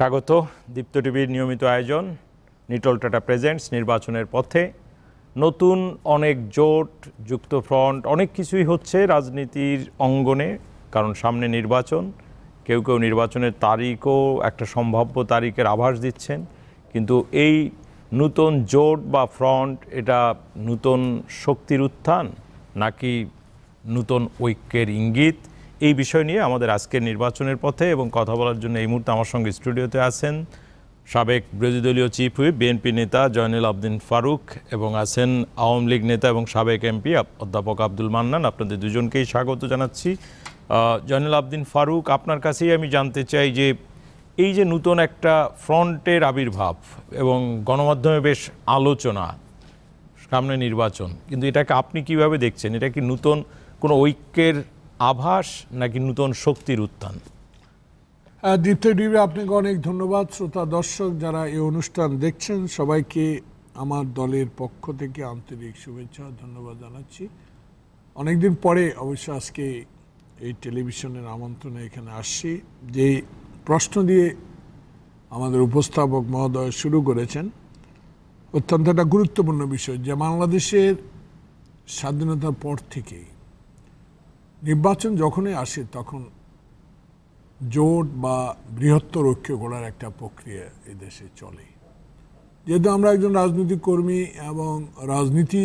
স্বাগত দীপ্ত টিভির নিয়মিত আয়োজন নিটল টাটা প্রেজেন্টস নির্বাচনের পথে নতুন অনেক জোট যুক্ত ফ্রন্ট অনেক কিছুই হচ্ছে রাজনীতির অঙ্গনে কারণ সামনে নির্বাচন কেউ কেউ নির্বাচনের তারিখও একটা সম্ভাব্য তারিখের আভাস দিচ্ছেন কিন্তু এই নূতন জোট বা ফ্রন্ট এটা নূতন শক্তির উত্থান নাকি নূতন ঐক্যের ইঙ্গিত এই বিষয় নিয়ে আমাদের আজকের নির্বাচনের পথে এবং কথা বলার জন্য এই মুহূর্তে আমার সঙ্গে স্টুডিওতে আছেন সাবেক বিরোধী দলীয় চিফ হুইপ বিএনপি নেতা জয়নুল আবদিন ফারুক এবং আছেন আওয়ামী লীগ নেতা এবং সাবেক এমপি অধ্যাপক আব্দুল মান্নান আপনাদের দুজনকেই স্বাগত জানাচ্ছি জয়নুল আবদিন ফারুক আপনার কাছেই আমি জানতে চাই যে এই যে নূতন একটা ফ্রন্টের আবির্ভাব এবং গণমাধ্যমে বেশ আলোচনা সামনে নির্বাচন কিন্তু এটাকে আপনি কিভাবে দেখছেন এটা কি নূতন কোনো ঐক্যের আভাস নাকি নূতন শক্তির উত্থান দ্বিতীয় ডিবি আপনাকে অনেক ধন্যবাদ শ্রোতা দর্শক যারা এই অনুষ্ঠান দেখছেন সবাইকে আমার দলের পক্ষ থেকে আন্তরিক শুভেচ্ছা ধন্যবাদ জানাচ্ছি অনেকদিন পরে অবশ্য আজকে এই টেলিভিশনের আমন্ত্রণে এখানে আসছি যে প্রশ্ন দিয়ে আমাদের উপস্থাপক মহোদয় শুরু করেছেন অত্যন্ত একটা গুরুত্বপূর্ণ বিষয় যে বাংলাদেশের স্বাধীনতার পর থেকেই নির্বাচন যখনই আসে তখন জোট বা বৃহত্তর ঐক্য করার একটা প্রক্রিয়া দেশে চলে যেহেতু আমরা একজন রাজনৈতিক কর্মী এবং রাজনীতি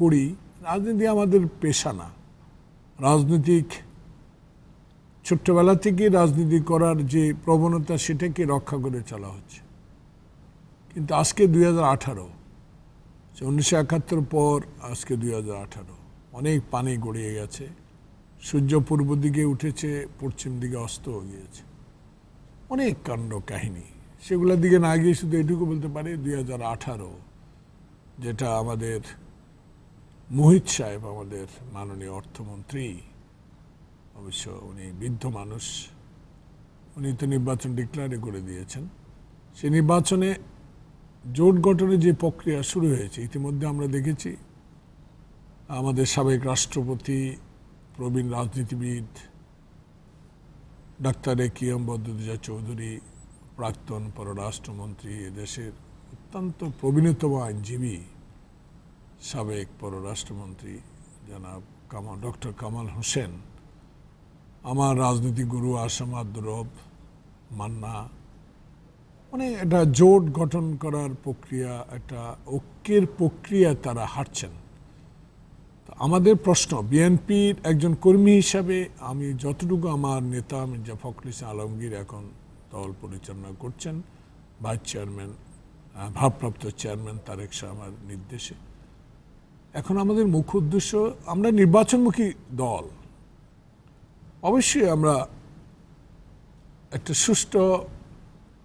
করি রাজনীতি আমাদের পেশা না রাজনৈতিক ছোট্টবেলা থেকেই রাজনীতি করার যে প্রবণতা সেটাকে রক্ষা করে চলা হচ্ছে কিন্তু আজকে দুই হাজার আঠারো উনিশশো একাত্তর পর আজকে দুই হাজার আঠারো অনেক পানি গড়িয়ে গেছে সূর্য পূর্ব দিকে উঠেছে পশ্চিম দিকে অস্ত গিয়েছে অনেক কাণ্ড কাহিনী সেগুলোর দিকে না গিয়ে শুধু এটুকু বলতে পারি দুই যেটা আমাদের মোহিত সাহেব আমাদের মাননীয় অর্থমন্ত্রী অবশ্য উনি বৃদ্ধ মানুষ উনি তো নির্বাচন ডিক্লারে করে দিয়েছেন সে নির্বাচনে জোট গঠনের যে প্রক্রিয়া শুরু হয়েছে ইতিমধ্যে আমরা দেখেছি আমাদের সাবেক রাষ্ট্রপতি প্রবীণ রাজনীতিবিদ ডাক্তার এ এম বদরুদ্দোজা চৌধুরী প্রাক্তন পররাষ্ট্রমন্ত্রী দেশের অত্যন্ত প্রবীণতম আইনজীবী সাবেক পররাষ্ট্রমন্ত্রী জনাব কামাল ডক্টর কামাল হোসেন আমার রাজনীতি গুরু আসাম আদরব মান্না মানে এটা জোট গঠন করার প্রক্রিয়া একটা ঐক্যের প্রক্রিয়া তারা হাঁটছেন আমাদের প্রশ্ন বিএনপির একজন কর্মী হিসাবে আমি যতটুকু আমার নেতা মির্জা ফখরুল ইসলাম আলমগীর এখন দল পরিচালনা করছেন ভাইস চেয়ারম্যান ভারপ্রাপ্ত চেয়ারম্যান তারেক শাহ আমার নির্দেশে এখন আমাদের মুখ্য উদ্দেশ্য আমরা নির্বাচনমুখী দল অবশ্যই আমরা একটা সুষ্ঠু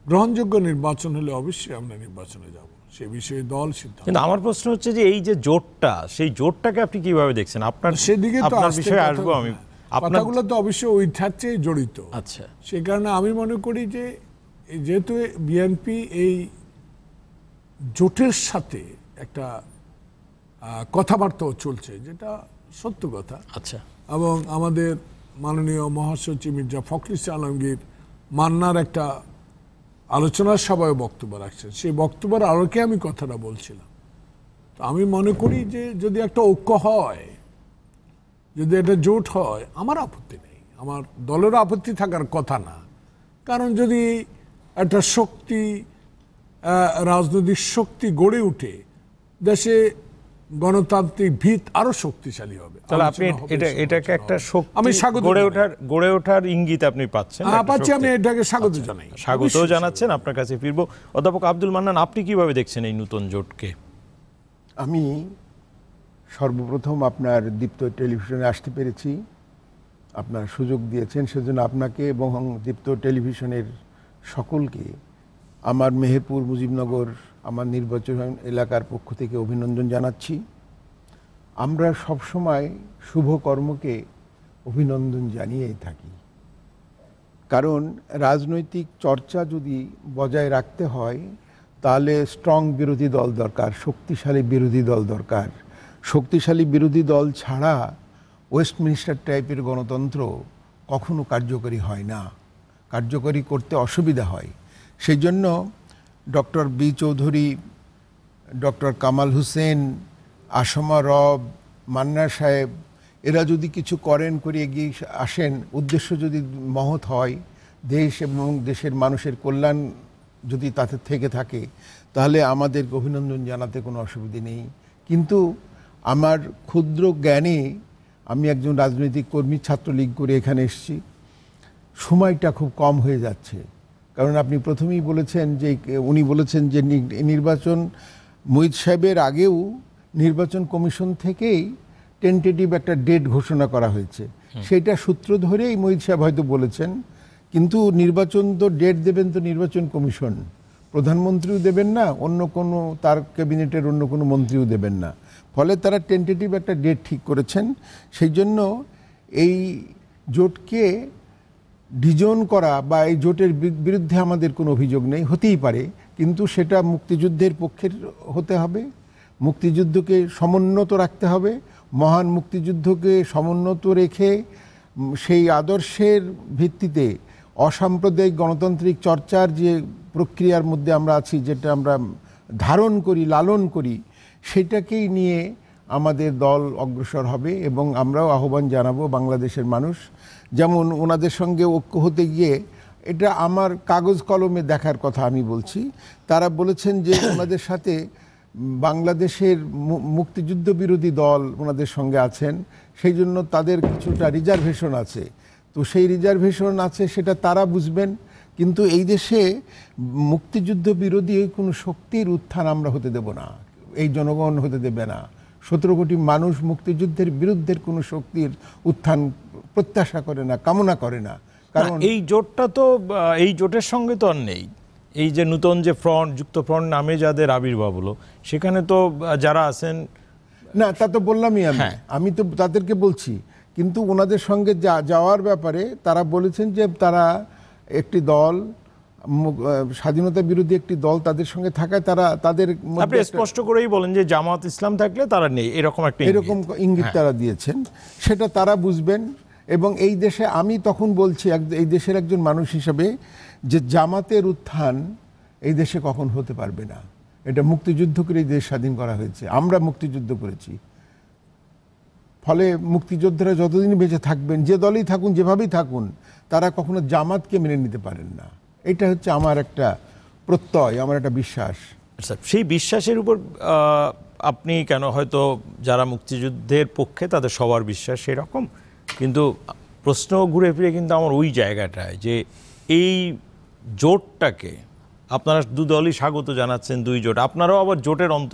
গ্রহণযোগ্য নির্বাচন হলে অবশ্যই আমরা নির্বাচনে যাব সে বিষয়ে দল সিদ্ধান্ত কিন্তু আমার প্রশ্ন হচ্ছে যে এই যে জোটটা সেই জোটটাকে আপনি কিভাবে দেখছেন আপনার সেদিকে তো আপনার বিষয়ে আসবো আমি কথাগুলো তো অবশ্যই জড়িত আচ্ছা সে কারণে আমি মনে করি যে যেহেতু বিএনপি এই জোটের সাথে একটা কথাবার্তাও চলছে যেটা সত্য কথা আচ্ছা এবং আমাদের মাননীয় মহাসচিব মির্জা ফখরিস আলমগীর মান্নার একটা আলোচনার সভায় বক্তব্য রাখছেন সেই বক্তব্যের আলোকে আমি কথাটা বলছিলাম আমি মনে করি যে যদি একটা ঐক্য হয় যদি এটা জোট হয় আমার আপত্তি নেই আমার দলের আপত্তি থাকার কথা না কারণ যদি একটা শক্তি রাজনৈতিক শক্তি গড়ে উঠে দেশে গণতান্ত্রিক ভিত আরো শক্তিশালী হবে তাহলে আপনি এটা এটাকে একটা আমি স্বাগত গড়ে ওঠার গড়ে ওঠার ইঙ্গিত আপনি পাচ্ছেন হ্যাঁ, পাচ্ছি আমি এটাকে স্বাগত আচ্ছা, জানাই স্বাগত জানাচ্ছেন আপনার কাছে ফিরব অধ্যাপক আব্দুল মান্নান আপনি কিভাবে দেখছেন এই নতুন জোটকে আমি সর্বপ্রথম আপনার দীপ্ত টেলিভিশনে আসতে পেরেছি আপনার সুযোগ দিয়েছেন সেজন্য আপনাকে এবং দীপ্ত টেলিভিশনের সকলকে আমার মেহেরপুর মুজিবনগর আমার নির্বাচন এলাকার পক্ষ থেকে অভিনন্দন জানাচ্ছি আমরা সবসময় শুভ কর্মকে অভিনন্দন জানিয়েই থাকি কারণ রাজনৈতিক চর্চা যদি বজায় রাখতে হয় তাহলে স্ট্রং বিরোধী দল দরকার শক্তিশালী বিরোধী দল দরকার শক্তিশালী বিরোধী দল ছাড়া ওয়েস্টমিনিস্টার টাইপের গণতন্ত্র কখনো কার্যকরী হয় না কার্যকরী করতে অসুবিধা হয় সেই জন্য doctor B Chowdhury doctor Kamal Hossain Asma Rob Manna সাহেব এরা যদি কিছু করেন করে এগিয়ে আসেন উদ্দেশ্য যদি মহৎ হয় দেশ এবং দেশের মানুষের কল্যাণ যদি তাতে থেকে থাকে তাহলে আমাদের অভিনন্দন জানাতে কোনো অসুবিধে নেই কিন্তু আমার ক্ষুদ্র জ্ঞানে আমি একজন রাজনৈতিক কর্মী ছাত্রলীগ করে এখানে এসেছি সময়টা খুব কম হয়ে যাচ্ছে কারণ আপনি প্রথমেই বলেছেন যে উনি বলেছেন যে নির্বাচন মহিদ সাহেবের আগেও নির্বাচন কমিশন থেকেই টেন্টেটিভ একটা ডেট ঘোষণা করা হয়েছে সেটা সূত্র ধরেই মহিদ সাহেব হয়তো বলেছেন কিন্তু নির্বাচন তো ডেট দেবেন তো নির্বাচন কমিশন প্রধানমন্ত্রীও দেবেন না অন্য কোনো তার ক্যাবিনেটের অন্য কোনো মন্ত্রীও দেবেন না ফলে তারা টেন্টেটিভ একটা ডেট ঠিক করেছেন সেই জন্য এই জোটকে ডিজন করা বা এই জোটের বিরুদ্ধে আমাদের কোনো অভিযোগ নেই হতেই পারে কিন্তু সেটা মুক্তিযুদ্ধের পক্ষের হতে হবে মুক্তিযুদ্ধকে সমুন্নত রাখতে হবে মহান মুক্তিযুদ্ধকে সমুন্নত রেখে সেই আদর্শের ভিত্তিতে অসাম্প্রদায়িক গণতান্ত্রিক চর্চার যে প্রক্রিয়ার মধ্যে আমরা আছি যেটা আমরা ধারণ করি লালন করি সেটাকেই নিয়ে আমাদের দল অগ্রসর হবে এবং আমরাও আহ্বান জানাবো বাংলাদেশের মানুষ যেমন ওনাদের সঙ্গে ঐক্য হতে গিয়ে এটা আমার কাগজ কলমে দেখার কথা আমি বলছি তারা বলেছেন যে ওনাদের সাথে বাংলাদেশের মুক্তিযুদ্ধ বিরোধী দল ওনাদের সঙ্গে আছেন সেই জন্য তাদের কিছুটা রিজার্ভেশন আছে তো সেই রিজার্ভেশন আছে সেটা তারা বুঝবেন কিন্তু এই দেশে মুক্তিযুদ্ধ বিরোধী কোনো শক্তির উত্থান আমরা হতে দেব না এই জনগণ হতে দেবে না সতেরো কোটি মানুষ মুক্তিযুদ্ধের বিরুদ্ধের কোনো শক্তির উত্থান প্রত্যাশা করে না কামনা করে না কারণ এই জোটটা তো এই জোটের সঙ্গে তো আর নেই এই যে নূতন যে ফ্রন্ট যুক্ত ফ্রন্ট নামে যাদের আবির্ভাব হলো সেখানে তো যারা আছেন না তা তো বললামই আমি হ্যাঁ। আমি তো তাদেরকে বলছি কিন্তু ওনাদের সঙ্গে যা যাওয়ার ব্যাপারে তারা বলেছেন যে তারা একটি দল স্বাধীনতা বিরোধী একটি দল তাদের সঙ্গে থাকায় তারা তাদের আপনি স্পষ্ট করেই বলেন যে জামাত ইসলাম থাকলে তারা নেই এরকম একটা এরকম ইঙ্গিত তারা হ্যাঁ। দিয়েছেন সেটা তারা বুঝবেন এবং এই দেশে আমি তখন বলছি এই দেশের একজন মানুষ হিসেবে যে জামাতের উত্থান এই দেশে কখন হতে পারবে না এটা মুক্তিযুদ্ধ করে এই দেশ স্বাধীন করা হয়েছে আমরা মুক্তিযুদ্ধ করেছি ফলে মুক্তিযোদ্ধারা যতদিন বেঁচে থাকবেন যে দলেই থাকুন যেভাবেই থাকুন তারা কখনো জামাতকে মেনে নিতে পারেন না এটা হচ্ছে আমার একটা প্রত্যয় আমার একটা বিশ্বাস আচ্ছা, সেই বিশ্বাসের উপর আপনি কেন হয়তো যারা মুক্তিযুদ্ধের পক্ষে তাদের সবার বিশ্বাস সেরকম কিন্তু প্রশ্ন ঘুরে ফিরে কিন্তু আমার ওই জায়গাটায় যে এই জোটটাকে আপনারা দু দলই স্বাগত জানাচ্ছেন দুই জোট আপনারাও আবার জোটের অন্ত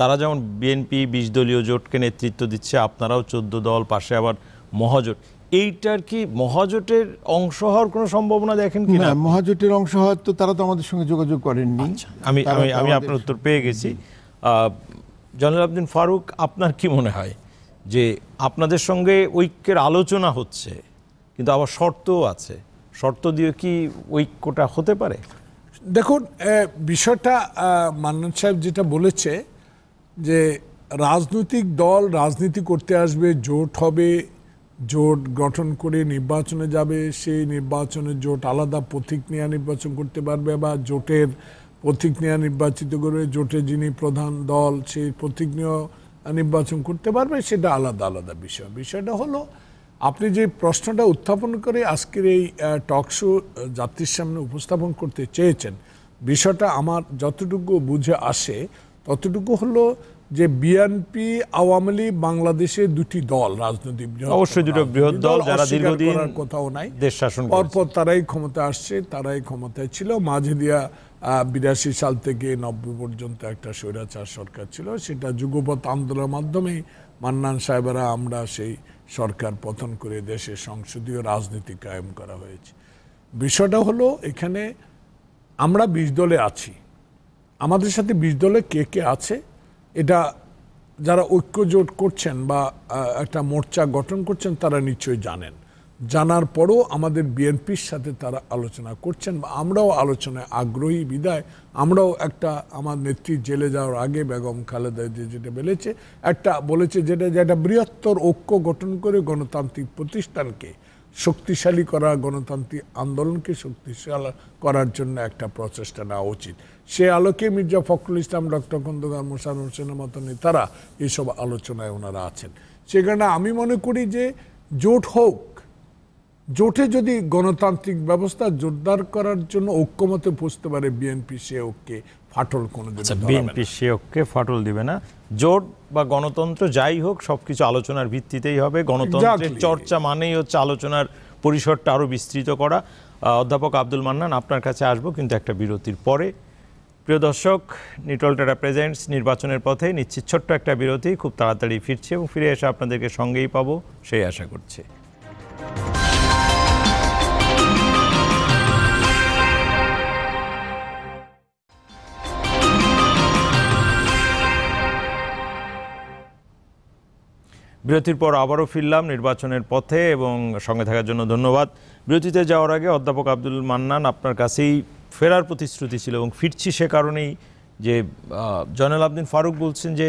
তারা যেমন বিএনপি বিশ দলীয় জোটকে নেতৃত্ব দিচ্ছে আপনারাও চোদ্দ দল পাশে আবার মহাজোট এইটার কি মহাজোটের অংশ হওয়ার কোনো সম্ভাবনা দেখেন কি না মহাজোটের অংশ হওয়ার তো তারা তো আমাদের সঙ্গে যোগাযোগ করেননি আচ্ছা, আমি আমি আমি আপনার উত্তর পেয়ে গেছি জনাল আবদিন ফারুক আপনার কি মনে হয় যে আপনাদের সঙ্গে ঐক্যের আলোচনা হচ্ছে কিন্তু আবার শর্তও আছে শর্ত দিয়ে কি ঐক্যটা হতে পারে দেখুন বিষয়টা মান্নান সাহেব যেটা বলেছে যে রাজনৈতিক দল রাজনীতি করতে আসবে জোট হবে জোট গঠন করে নির্বাচনে যাবে সেই নির্বাচনে জোট আলাদা প্রতীক নেওয়া নির্বাচন করতে পারবে বা জোটের প্রতীক নেওয়া নির্বাচিত করে জোটে যিনি প্রধান দল সেই প্রতীক নেওয়া নির্বাচন করতে পারবে সেটা আলাদা আলাদা বিষয় বিষয়টা হলো আপনি যে প্রশ্নটা উত্থাপন করে আজকের এই টক শো যাত্রীর সামনে উপস্থাপন করতে চেয়েছেন বিষয়টা আমার যতটুকু বুঝে আসে ততটুকু হলো যে বিএনপি আওয়ামী লীগ বাংলাদেশে দুটি দল রাজনৈতিক অবশ্যই দুটো বৃহৎ দল যারা দীর্ঘদিন কোথাও নাই দেশ শাসন পরপর তারাই ক্ষমতা আসছে তারাই ক্ষমতায় ছিল মাঝে দিয়া বিরাশি সাল থেকে নব্বই পর্যন্ত একটা স্বৈরাচার সরকার ছিল সেটা যুগপথ আন্দোলনের মাধ্যমে মান্নান সাহেবেরা আমরা সেই সরকার পতন করে দেশে সংসদীয় রাজনীতি কায়েম করা হয়েছে বিষয়টা হলো এখানে আমরা বিশ দলে আছি আমাদের সাথে বিশ দলে কে কে আছে এটা যারা ঐক্যজোট করছেন বা একটা মোর্চা গঠন করছেন তারা নিশ্চয়ই জানেন জানার পরও আমাদের বিএনপির সাথে তারা আলোচনা করছেন বা আমরাও আলোচনায় আগ্রহী বিদায় আমরাও একটা আমার নেত্রী জেলে যাওয়ার আগে বেগম খালেদা যে যেটা বলেছে একটা বলেছে যেটা যেটা বৃহত্তর ঐক্য গঠন করে গণতান্ত্রিক প্রতিষ্ঠানকে শক্তিশালী করা গণতান্ত্রিক আন্দোলনকে শক্তিশালী করার জন্য একটা প্রচেষ্টা নেওয়া উচিত সে আলোকে মির্জা ফখরুল ইসলাম ডক্টর খন্দকার মোসান হোসেনের মতো নেতারা এসব আলোচনায় ওনারা আছেন সে কারণে আমি মনে করি যে জোট হোক জোটে যদি গণতান্ত্রিক ব্যবস্থা জোরদার করার জন্য ঐক্যমতে পৌঁছতে পারে বিএনপি সে ঐক্যে ফাটল কোনো আচ্ছা, বিএনপি সেওকে ফাটল দিবে না জোট বা গণতন্ত্র যাই হোক সবকিছু আলোচনার ভিত্তিতেই হবে গণতন্ত্রের চর্চা মানেই হচ্ছে আলোচনার পরিসরটা আরও বিস্তৃত করা অধ্যাপক আব্দুল মান্নান আপনার কাছে আসবো কিন্তু একটা বিরতির পরে প্রিয় দর্শক নিটল টাটা প্রেজেন্টস নির্বাচনের পথে নিচ্ছি ছোট্ট একটা বিরতি খুব তাড়াতাড়ি ফিরছে এবং ফিরে এসে আপনাদেরকে সঙ্গেই পাবো সেই আশা করছে বিরতির পর আবারও ফিরলাম নির্বাচনের পথে এবং সঙ্গে থাকার জন্য ধন্যবাদ বিরতিতে যাওয়ার আগে অধ্যাপক আব্দুল মান্নান আপনার কাছেই ফেরার প্রতিশ্রুতি ছিল এবং ফিরছি সে কারণেই যে জয়নাল আবদিন ফারুক বলছেন যে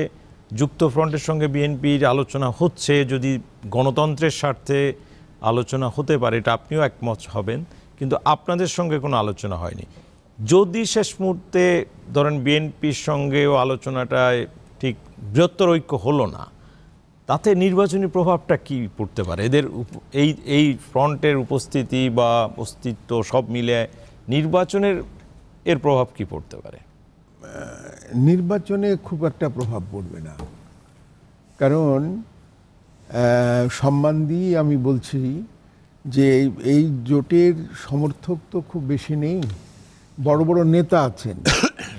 যুক্তফ্রন্টের সঙ্গে বিএনপির আলোচনা হচ্ছে যদি গণতন্ত্রের স্বার্থে আলোচনা হতে পারে এটা আপনিও একমত হবেন কিন্তু আপনাদের সঙ্গে কোনো আলোচনা হয়নি যদি শেষ মুহূর্তে ধরেন বিএনপির সঙ্গেও আলোচনাটায় ঠিক বৃহত্তর ঐক্য হলো না তাতে নির্বাচনী প্রভাবটা কি পড়তে পারে এদের এই এই ফ্রন্টের উপস্থিতি বা অস্তিত্ব সব মিলে নির্বাচনের এর প্রভাব কি পড়তে পারে নির্বাচনে খুব একটা প্রভাব পড়বে না কারণ সম্মান দিয়ে আমি বলছি যে এই জোটের সমর্থক তো খুব বেশি নেই বড় বড় নেতা আছেন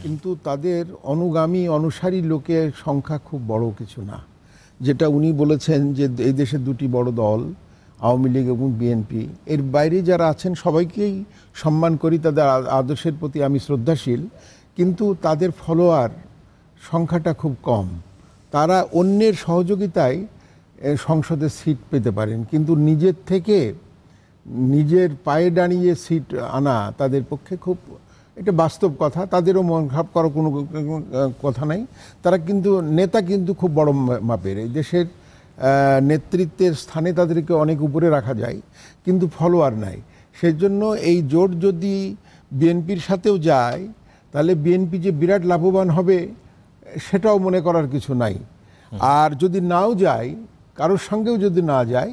কিন্তু তাদের অনুগামী অনুসারী লোকের সংখ্যা খুব বড় কিছু না যেটা উনি বলেছেন যে এই দেশের দুটি বড় দল আওয়ামী লীগ এবং বিএনপি এর বাইরে যারা আছেন সবাইকেই সম্মান করি তাদের আদর্শের প্রতি আমি শ্রদ্ধাশীল কিন্তু তাদের ফলোয়ার সংখ্যাটা খুব কম তারা অন্যের সহযোগিতায় সংসদে সিট পেতে পারেন কিন্তু নিজের থেকে নিজের পায়ে দাঁড়িয়ে সিট আনা তাদের পক্ষে খুব এটা বাস্তব কথা তাদেরও মন খারাপ করার কোনো কথা নাই তারা কিন্তু নেতা কিন্তু খুব বড় মাপের এই দেশের নেতৃত্বের স্থানে তাদেরকে অনেক উপরে রাখা যায় কিন্তু ফলোয়ার নাই সেজন্য এই জোট যদি বিএনপির সাথেও যায় তাহলে বিএনপি যে বিরাট লাভবান হবে সেটাও মনে করার কিছু নাই আর যদি নাও যায় কারোর সঙ্গেও যদি না যায়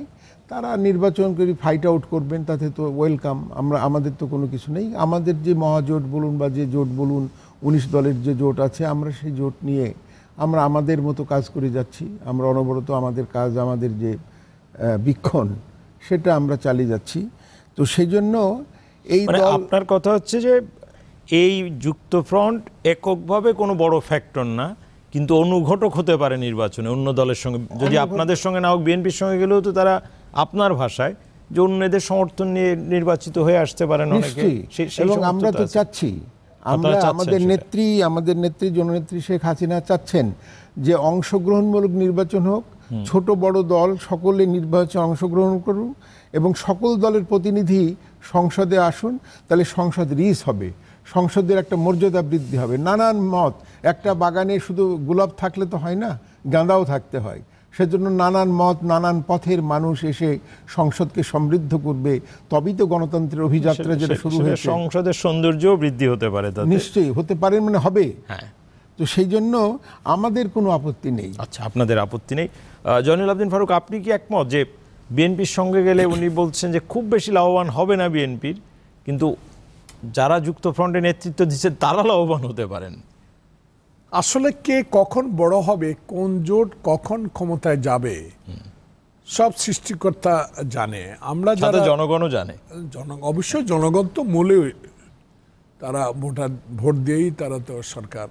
তারা নির্বাচন করে ফাইট আউট করবেন তাতে তো ওয়েলকাম আমরা আমাদের তো কোনো কিছু নেই আমাদের যে মহাজোট বলুন বা যে জোট বলুন উনিশ দলের যে জোট আছে আমরা সেই জোট নিয়ে আমরা আমাদের মতো কাজ করে যাচ্ছি আমরা অনবরত আমাদের কাজ আমাদের যে বিক্ষণ সেটা আমরা চালিয়ে যাচ্ছি তো সেই জন্য এই মানে আপনার কথা হচ্ছে যে এই যুক্তফ্রন্ট এককভাবে কোনো বড় ফ্যাক্টর না কিন্তু অনুঘটক হতে পারে নির্বাচনে অন্য দলের সঙ্গে যদি আপনাদের সঙ্গে না হোক বিএনপির সঙ্গে গেলেও তো তারা আপনার ভাষায় যে অন্যদের সমর্থন নিয়ে নির্বাচিত হয়ে আসতে পারেন এবং আমরা তো চাচ্ছি আমরা আমাদের নেত্রী আমাদের নেত্রী জননেত্রী শেখ হাসিনা চাচ্ছেন যে অংশগ্রহণমূলক নির্বাচন হোক ছোট বড় দল সকলে নির্বাচনে অংশগ্রহণ করুন এবং সকল দলের প্রতিনিধি সংসদে আসুন তাহলে সংসদ রিস হবে সংসদের একটা মর্যাদা বৃদ্ধি হবে নানান মত একটা বাগানে শুধু গোলাপ থাকলে তো হয় না গাঁদাও থাকতে হয় সেজন্য নানান মত নানান পথের মানুষ এসে সংসদকে সমৃদ্ধ করবে তবেই তো গণতন্ত্রের অভিযাত্রা যেটা শুরু হয়েছে সংসদের সৌন্দর্য বৃদ্ধি হতে পারে নিশ্চয়ই হতে পারে মানে হবে হ্যাঁ। তো সেই জন্য আমাদের কোনো আপত্তি নেই আচ্ছা আপনাদের আপত্তি নেই জয়নুল আবদিন ফারুক আপনি কি একমত যে বিএনপির সঙ্গে গেলে উনি বলছেন যে খুব বেশি লাভবান হবে না বিএনপির কিন্তু যারা যুক্তফ্রন্টে নেতৃত্ব দিচ্ছে তারা লাভবান হতে পারেন আসলে কে কখন বড় হবে কোন জোট কখন ক্ষমতায় যাবে সব সৃষ্টিকর্তা জানে আমরা যারা জনগণও জানে জন অবশ্যই জনগণ তো মূলে তারা ভোটার ভোট দিয়েই তারা তো সরকার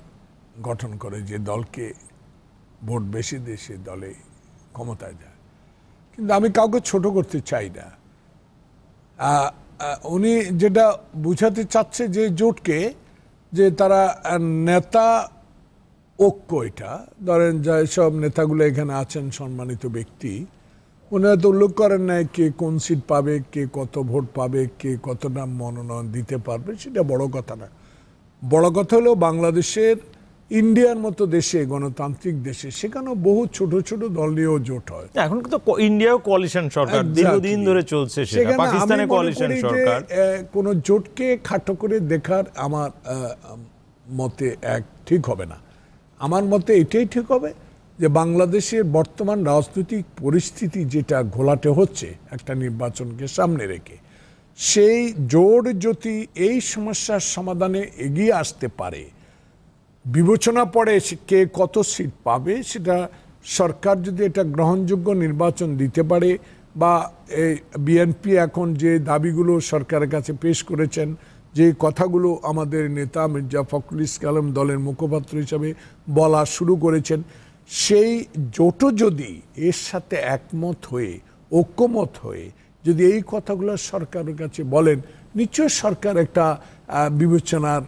গঠন করে যে দলকে ভোট বেশি দিয়ে সে দলে ক্ষমতায় যায় কিন্তু আমি কাউকে ছোট করতে চাই না উনি যেটা বুঝাতে চাচ্ছে যে জোটকে যে তারা নেতা ঐক্য এটা ধরেন যা সব নেতাগুলো এখানে আছেন সম্মানিত ব্যক্তি ওনারা তো উল্লেখ করেন নাই কে কোন সিট পাবে কে কত ভোট পাবে কে কত নাম মনোনয়ন দিতে পারবে সেটা বড় কথা না বড় কথা হলো বাংলাদেশের ইন্ডিয়ার মতো দেশে গণতান্ত্রিক দেশে সেখানেও বহু ছোট ছোট নিয়েও জোট হয় এখন তো ইন্ডিয়াও কোয়ালিশন সরকার দীর্ঘদিন ধরে চলছে সেটা পাকিস্তানে কোয়ালিশন সরকার কোনো জোটকে খাটো করে দেখার আমার মতে এক ঠিক হবে না আমার মতে এটাই ঠিক হবে যে বাংলাদেশের বর্তমান রাজনৈতিক পরিস্থিতি যেটা ঘোলাটে হচ্ছে একটা নির্বাচনকে সামনে রেখে সেই জোর যদি এই সমস্যার সমাধানে এগিয়ে আসতে পারে বিবেচনা পড়ে কে কত সিট পাবে সেটা সরকার যদি এটা গ্রহণযোগ্য নির্বাচন দিতে পারে বা বিএনপি এখন যে দাবিগুলো সরকারের কাছে পেশ করেছেন যে কথাগুলো আমাদের নেতা মির্জা ফখরুল ইসলাম দলের মুখপাত্র হিসাবে বলা শুরু করেছেন সেই জোটও যদি এর সাথে একমত হয়ে ঐক্যমত হয়ে যদি এই কথাগুলো সরকারের কাছে বলেন নিশ্চয় সরকার একটা বিবেচনার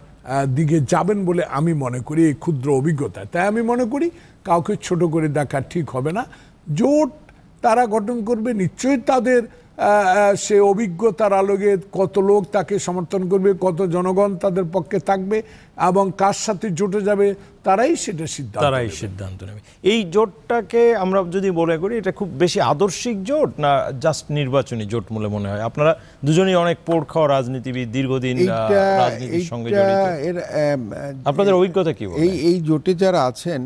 দিকে যাবেন বলে আমি মনে করি এই ক্ষুদ্র অভিজ্ঞতা তাই আমি মনে করি কাউকে ছোট করে দেখা ঠিক হবে না জোট তারা গঠন করবে নিশ্চয়ই তাদের সে অভিজ্ঞতার আলোকে কত লোক তাকে সমর্থন করবে কত জনগণ তাদের পক্ষে থাকবে এবং কার সাথে জোটে যাবে তারাই সেটা সিদ্ধান্ত তারাই সিদ্ধান্ত নেবে এই জোটটাকে আমরা যদি বলে করি এটা খুব বেশি আদর্শিক জোট না জাস্ট নির্বাচনী জোট বলে মনে হয় আপনারা দুজনেই অনেক পোর খাওয়া রাজনীতিবিদ দীর্ঘদিন রাজনীতির সঙ্গে জড়িত আপনাদের অভিজ্ঞতা কি এই এই জোটে যারা আছেন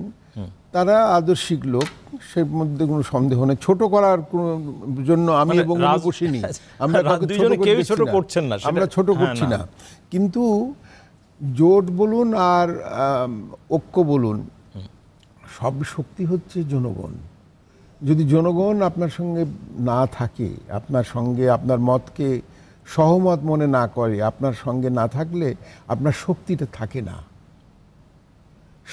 তারা আদর্শিক লোক সে মধ্যে কোনো সন্দেহ নেই ছোট করার জন্য আমি মানে এবং বসিনি আমরা ছোট হ্যাঁ, করছেন না আমরা ছোট করছি না কিন্তু জোট বলুন আর ঐক্য বলুন সব শক্তি হচ্ছে জনগণ যদি জনগণ আপনার সঙ্গে না থাকে আপনার সঙ্গে আপনার মতকে সহমত মনে না করে আপনার সঙ্গে না থাকলে আপনার শক্তিটা থাকে না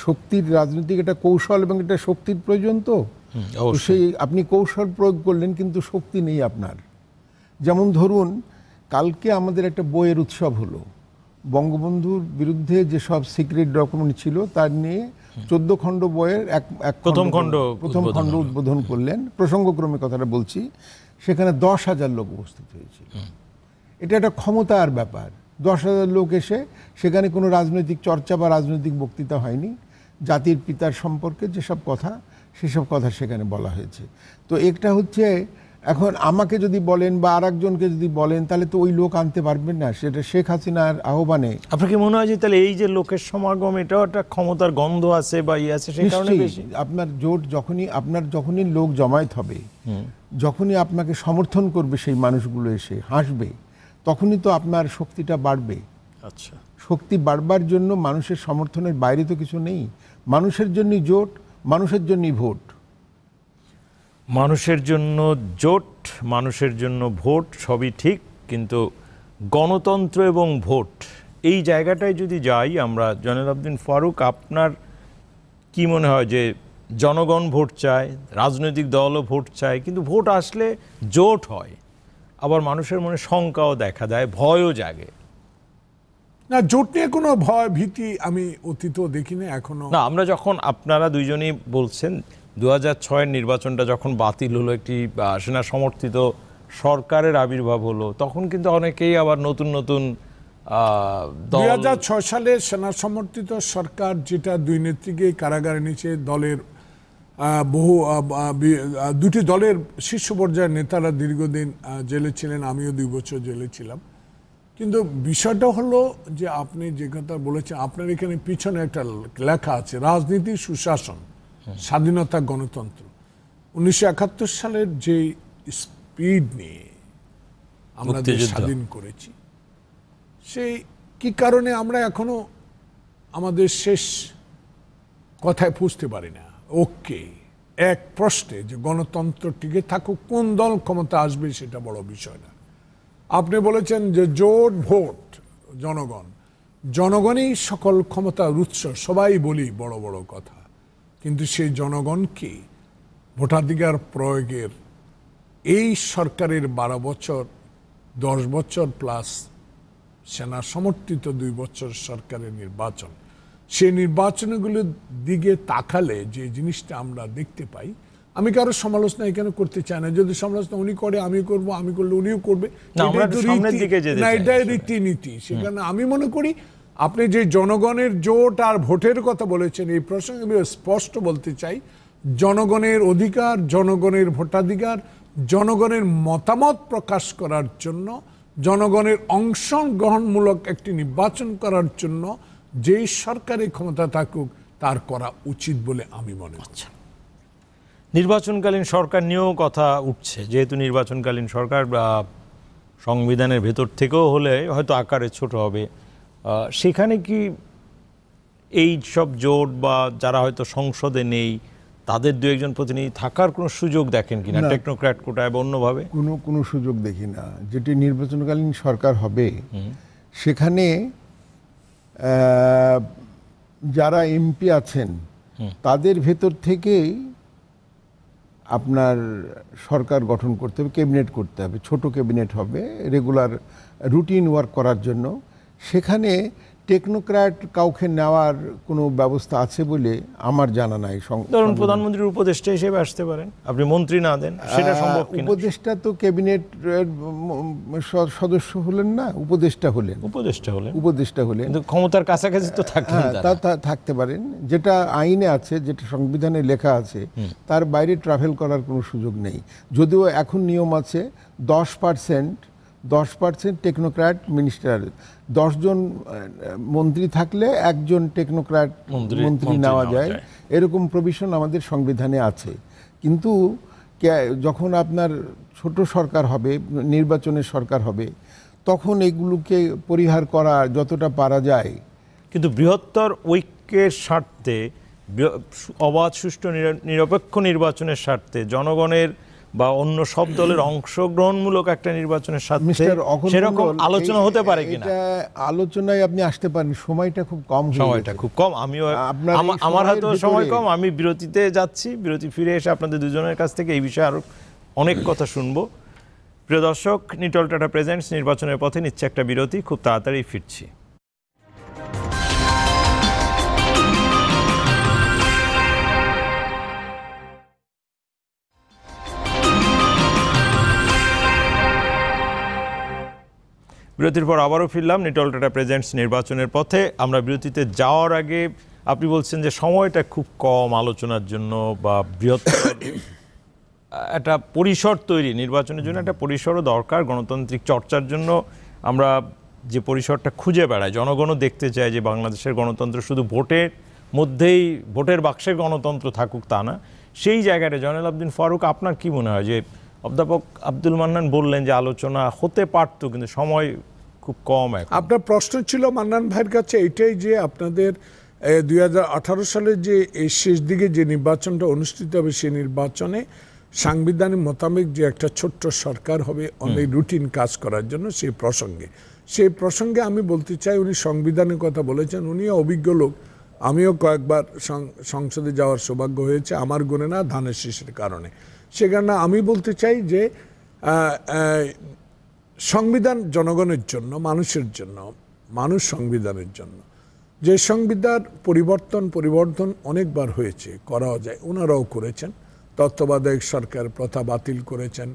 শক্তির রাজনৈতিক এটা কৌশল এবং এটা শক্তির প্রয়োজন তো সেই আপনি কৌশল প্রয়োগ করলেন কিন্তু শক্তি নেই আপনার যেমন ধরুন কালকে আমাদের একটা বইয়ের উৎসব হলো বঙ্গবন্ধুর বিরুদ্ধে যেসব সিক্রেট ডকুমেন্ট ছিল তার নিয়ে চোদ্দ খণ্ড বইয়ের এক প্রথম খণ্ড প্রথম খণ্ড উদ্বোধন করলেন প্রসঙ্গক্রমে কথাটা বলছি সেখানে দশ হাজার লোক উপস্থিত হয়েছিল এটা একটা ক্ষমতার ব্যাপার দশ হাজার লোক এসে সেখানে কোনো রাজনৈতিক চর্চা বা রাজনৈতিক বক্তৃতা হয়নি জাতির পিতার সম্পর্কে যেসব কথা সেসব কথা সেখানে বলা হয়েছে তো একটা হচ্ছে এখন আমাকে যদি বলেন বা আর একজনকে যদি বলেন তাহলে তো ওই লোক আনতে পারবেন না সেটা শেখ হাসিনার আহ্বানে আপনাকে মনে হয় যে তাহলে এই যে লোকের সমাগম এটাও একটা ক্ষমতার গন্ধ আছে বা ইয়ে আছে সেই আপনার জোট যখনই আপনার যখনই লোক জমায়েত হবে যখনই আপনাকে সমর্থন করবে সেই মানুষগুলো এসে হাসবে তখনই তো আপনার শক্তিটা বাড়বে আচ্ছা শক্তি বাড়বার জন্য মানুষের সমর্থনের বাইরে তো কিছু নেই মানুষের জন্য জোট মানুষের জন্যই ভোট মানুষের জন্য জোট মানুষের জন্য ভোট সবই ঠিক কিন্তু গণতন্ত্র এবং ভোট এই জায়গাটায় যদি যাই আমরা জয়নাল আবদিন ফারুক আপনার কি মনে হয় যে জনগণ ভোট চায় রাজনৈতিক দলও ভোট চায় কিন্তু ভোট আসলে জোট হয় আবার মানুষের মনে শঙ্কাও দেখা দেয় ভয়ও জাগে না জোট নিয়ে কোনো ভয় ভীতি আমি অতীত দেখি না এখনো না আমরা যখন আপনারা দুইজনই বলছেন দু হাজার ছয়ের নির্বাচনটা যখন বাতিল হলো একটি সেনা সমর্থিত সরকারের আবির্ভাব হলো তখন কিন্তু অনেকেই আবার নতুন নতুন দুই হাজার ছয় সালে সেনা সমর্থিত সরকার যেটা দুই নেত্রীকে কারাগারে নিচে দলের বহু দুটি দলের শীর্ষ পর্যায়ের নেতারা দীর্ঘদিন জেলে ছিলেন আমিও দুই বছর জেলে ছিলাম কিন্তু বিষয়টা হলো যে আপনি যে কথা বলেছেন আপনার এখানে পিছনে একটা লেখা আছে রাজনীতি সুশাসন স্বাধীনতা গণতন্ত্র উনিশশো সালের যে স্পিড নিয়ে আমরা স্বাধীন করেছি সেই কি কারণে আমরা এখনো আমাদের শেষ কথায় বুঝতে পারি না ওকে এক প্রশ্নে যে গণতন্ত্র টিকে থাকুক কোন দল ক্ষমতা আসবে সেটা বড় বিষয় না আপনি বলেছেন যে জোট ভোট জনগণ জনগণই সকল ক্ষমতার উৎস সবাই বলি বড় বড় কথা কিন্তু সেই জনগণ কি ভোটাধিকার প্রয়োগের এই সরকারের বারো বছর দশ বছর প্লাস সেনা সমর্থিত দুই বছর সরকারের নির্বাচন সেই নির্বাচনগুলোর দিকে তাকালে যে জিনিসটা আমরা দেখতে পাই আমি কারোর সমালোচনা এখানে করতে চাই না যদি সমালোচনা উনি করে আমি করব আমি করলে উনিও করবে না এটাই রীতিনীতি সেখানে আমি মনে করি আপনি যে জনগণের জোট আর ভোটের কথা বলেছেন এই প্রসঙ্গে আমি স্পষ্ট বলতে চাই জনগণের অধিকার জনগণের ভোটাধিকার জনগণের মতামত প্রকাশ করার জন্য জনগণের অংশগ্রহণমূলক একটি নির্বাচন করার জন্য যেই সরকারের ক্ষমতা থাকুক তার করা উচিত বলে আমি মনে করছি আচ্ছা। নির্বাচনকালীন সরকার নিয়েও কথা উঠছে যেহেতু নির্বাচনকালীন সরকার সংবিধানের ভেতর থেকেও হলে হয়তো আকারে ছোট হবে সেখানে কি এই সব জোট বা যারা হয়তো সংসদে নেই তাদের দু একজন প্রতিনিধি থাকার কোনো সুযোগ দেখেন কিনা টেকনোক্র্যাট কোটায় বা অন্যভাবে কোনো কোনো সুযোগ দেখি না যেটি নির্বাচনকালীন সরকার হবে সেখানে যারা এমপি আছেন তাদের ভেতর থেকেই আপনার সরকার গঠন করতে হবে ক্যাবিনেট করতে হবে ছোট ক্যাবিনেট হবে রেগুলার রুটিন ওয়ার্ক করার জন্য সেখানে টেকনোক্র্যাট কাউকে নেওয়ার কোনো ব্যবস্থা আছে বলে আমার জানা নাই ধরুন প্রধানমন্ত্রীর উপদেষ্টা হিসেবে আসতে পারেন আপনি মন্ত্রী না দেন সেটা সম্ভব উপদেষ্টা তো ক্যাবিনেট সদস্য হলেন না উপদেষ্টা হলেন উপদেষ্টা হলেন উপদেষ্টা হলেন কিন্তু ক্ষমতার কাছাকাছি তো থাকলেন হ্যাঁ, তা থাকতে পারেন যেটা আইনে আছে যেটা সংবিধানে লেখা আছে তার বাইরে ট্রাভেল করার কোনো সুযোগ নেই যদিও এখন নিয়ম আছে দশ পার্সেন্ট দশ পার্সেন্ট টেকনোক্র্যাট মিনিস্টার দশজন মন্ত্রী থাকলে একজন টেকনোক্র্যাট মন্ত্রী নেওয়া যায় এরকম প্রভিশন আমাদের সংবিধানে আছে কিন্তু যখন আপনার ছোট সরকার হবে নির্বাচনের সরকার হবে তখন এগুলোকে পরিহার করা যতটা পারা যায় কিন্তু বৃহত্তর ঐক্যের স্বার্থে অবাধ সুষ্ঠু নিরপেক্ষ নির্বাচনের স্বার্থে জনগণের বা অন্য সব দলের অংশগ্রহণমূলক একটা নির্বাচনের সাথে সেরকম আলোচনা হতে পারে কিনা আলোচনায় আপনি আসতে পারেন সময়টা খুব কম সময়টা খুব কম আমিও আমার হয়তো সময় কম আমি বিরতিতে যাচ্ছি বিরতি ফিরে এসে আপনাদের দুজনের কাছ থেকে এই বিষয়ে আরও অনেক কথা শুনবো প্রিয় দর্শক নিটল টাটা প্রেজেন্টস নির্বাচনের পথে নিচ্ছে একটা বিরতি খুব তাড়াতাড়ি ফিরছি বিরতির পর আবারও ফিরলাম নিটল টাটা প্রেজেন্টস নির্বাচনের পথে আমরা বিরতিতে যাওয়ার আগে আপনি বলছেন যে সময়টা খুব কম আলোচনার জন্য বা বৃহত্তর একটা পরিসর তৈরি নির্বাচনের জন্য একটা পরিসরও দরকার গণতান্ত্রিক চর্চার জন্য আমরা যে পরিসরটা খুঁজে বেড়ায় জনগণও দেখতে চায় যে বাংলাদেশের গণতন্ত্র শুধু ভোটের মধ্যেই ভোটের বাক্সের গণতন্ত্র থাকুক তা না সেই জায়গাটা জয়নাল আবদিন ফারুক আপনার কি মনে হয় যে অধ্যাপক আব্দুল মান্নান বললেন যে আলোচনা হতে পারত কিন্তু সময় খুব কম আপনার প্রশ্ন ছিল মান্নান ভাইয়ের কাছে এটাই যে আপনাদের দুই সালে যে শেষ দিকে যে নির্বাচনটা অনুষ্ঠিত হবে সেই নির্বাচনে সাংবিধানিক মোতাবেক যে একটা ছোট্ট সরকার হবে অনেক রুটিন কাজ করার জন্য সেই প্রসঙ্গে সেই প্রসঙ্গে আমি বলতে চাই উনি সংবিধানের কথা বলেছেন উনিও অভিজ্ঞ লোক আমিও কয়েকবার সংসদে যাওয়ার সৌভাগ্য হয়েছে আমার গুণে না ধানের শীষের কারণে সে আমি বলতে চাই যে সংবিধান জনগণের জন্য মানুষের জন্য মানুষ সংবিধানের জন্য যে সংবিধান পরিবর্তন পরিবর্তন অনেকবার হয়েছে করাও যায় ওনারাও করেছেন তত্ত্বাবধায়ক সরকার প্রথা বাতিল করেছেন